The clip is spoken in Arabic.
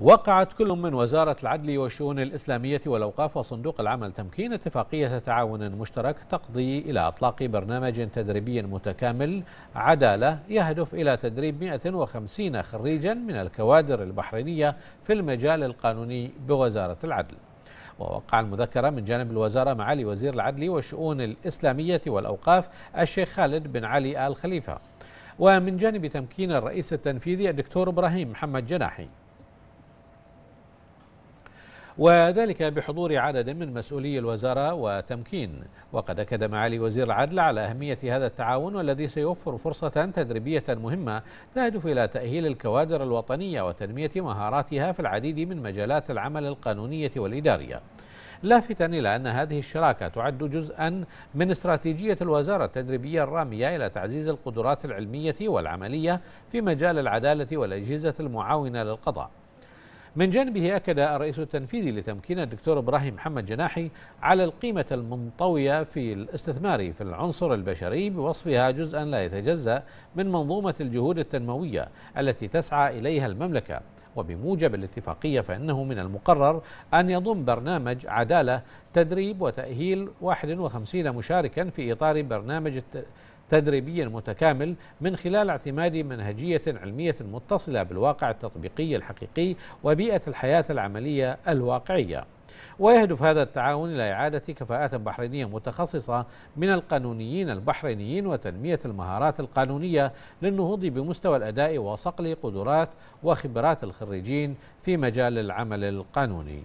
وقعت كل من وزارة العدل والشؤون الإسلامية والأوقاف وصندوق العمل تمكين اتفاقية تعاون مشترك تقضي إلى إطلاق برنامج تدريبي متكامل عدالة يهدف إلى تدريب 150 خريجا من الكوادر البحرينية في المجال القانوني بوزارة العدل ووقع المذكرة من جانب الوزارة معالي وزير العدل والشؤون الإسلامية والأوقاف الشيخ خالد بن علي آل خليفة ومن جانب تمكين الرئيس التنفيذي الدكتور إبراهيم محمد جناحي وذلك بحضور عدد من مسؤولي الوزارة وتمكين وقد أكد معالي وزير العدل على أهمية هذا التعاون والذي سيوفر فرصة تدريبية مهمة تهدف إلى تأهيل الكوادر الوطنية وتنمية مهاراتها في العديد من مجالات العمل القانونية والإدارية لافتا إلى أن هذه الشراكة تعد جزءا من استراتيجية الوزارة التدريبية الرامية إلى تعزيز القدرات العلمية والعملية في مجال العدالة والأجهزة المعاونة للقضاء من جانبه أكد الرئيس التنفيذي لتمكين الدكتور إبراهيم محمد جناحي على القيمة المنطوية في الاستثمار في العنصر البشري بوصفها جزءا لا يتجزأ من منظومة الجهود التنموية التي تسعى إليها المملكة وبموجب الاتفاقية فإنه من المقرر أن يضم برنامج عدالة تدريب وتأهيل 51 مشاركا في إطار برنامج الت... تدريبي متكامل من خلال اعتماد منهجية علمية متصلة بالواقع التطبيقي الحقيقي وبيئة الحياة العملية الواقعية ويهدف هذا التعاون إلى إعادة كفاءات بحرينية متخصصة من القانونيين البحرينيين وتنمية المهارات القانونية للنهوض بمستوى الأداء وصقل قدرات وخبرات الخريجين في مجال العمل القانوني